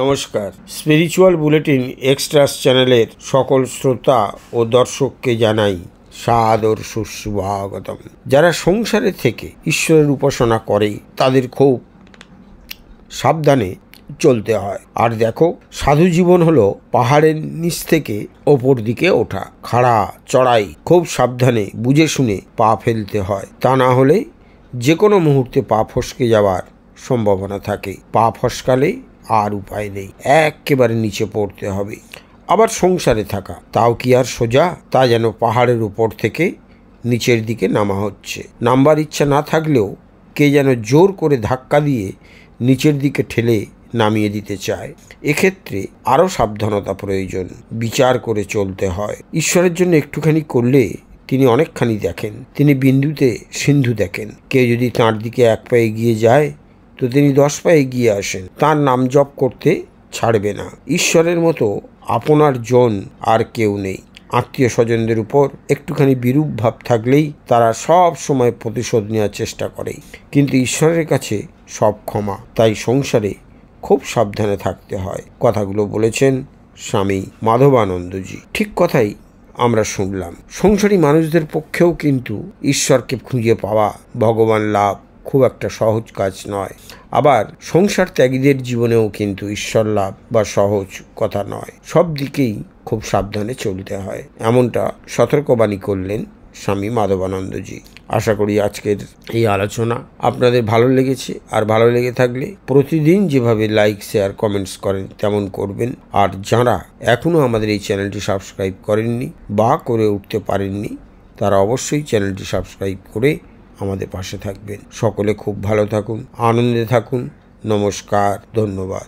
নমস্কার spiritual bulletin এক্সট্রাস চ্যানেলের সকল শ্রোতা ও দর্শককে জানাই সাদর সুস্বাগতম যারা সংসারে থেকে ঈশ্বরের উপাসনা করে তাদের খুব সাবধানে চলতে হয় আর দেখো সাধু জীবন হলো পাহাড়ের নিচ থেকে ওপর দিকে ওঠা খাড়া চড়াই খুব সাবধানে বুঝে শুনে পা ফেলতে হয় তা না হলে যে কোনো মুহূর্তে পা ফসকে যাওয়ার সম্ভাবনা থাকে পা ফসকালে আর উপায় নেই একেবারে নিচে পড়তে হবে আবার সংসারে থাকা তাও কি আর সোজা তা যেন পাহাড়ের উপর থেকে নিচের দিকে নামা হচ্ছে নামবার ইচ্ছা না থাকলেও কে যেন জোর করে ধাক্কা দিয়ে নিচের দিকে ঠেলে নামিয়ে দিতে চায় এক্ষেত্রে আরও সাবধানতা প্রয়োজন বিচার করে চলতে হয় ঈশ্বরের জন্য একটুখানি করলে তিনি অনেকখানি দেখেন তিনি বিন্দুতে সিন্ধু দেখেন কেউ যদি তাঁর দিকে এক পা এগিয়ে যায় তো তিনি দশ পায়ে গিয়ে আসেন তার নাম জপ করতে ছাড়বে না ঈশ্বরের মতো আপনার জন আর কেউ নেই আত্মীয় স্বজনদের উপর একটুখানি বিরূপ ভাব থাকলেই তারা সব সময় প্রতিশোধ নেওয়ার চেষ্টা করে কিন্তু ঈশ্বরের কাছে সব ক্ষমা তাই সংসারে খুব সাবধানে থাকতে হয় কথাগুলো বলেছেন স্বামী মাধবানন্দজি ঠিক কথাই আমরা শুনলাম সংসারী মানুষদের পক্ষেও কিন্তু ঈশ্বরকে খুঁজে পাওয়া ভগবান লাভ খুব একটা সহজ কাজ নয় আবার সংসার ত্যাগীদের জীবনেও কিন্তু ঈশ্বর লাভ বা সহজ কথা নয় সব দিকেই খুব সাবধানে চলতে হয় এমনটা সতর্কবাণী করলেন স্বামী মাধবানন্দজি আশা করি আজকের এই আলোচনা আপনাদের ভালো লেগেছে আর ভালো লেগে থাকলে প্রতিদিন যেভাবে লাইক শেয়ার কমেন্টস করেন তেমন করবেন আর যারা এখনও আমাদের এই চ্যানেলটি সাবস্ক্রাইব করেননি বা করে উঠতে পারেননি তারা অবশ্যই চ্যানেলটি সাবস্ক্রাইব করে আমাদের পাশে থাকবেন সকলে খুব ভালো থাকুন আনন্দে থাকুন নমস্কার ধন্যবাদ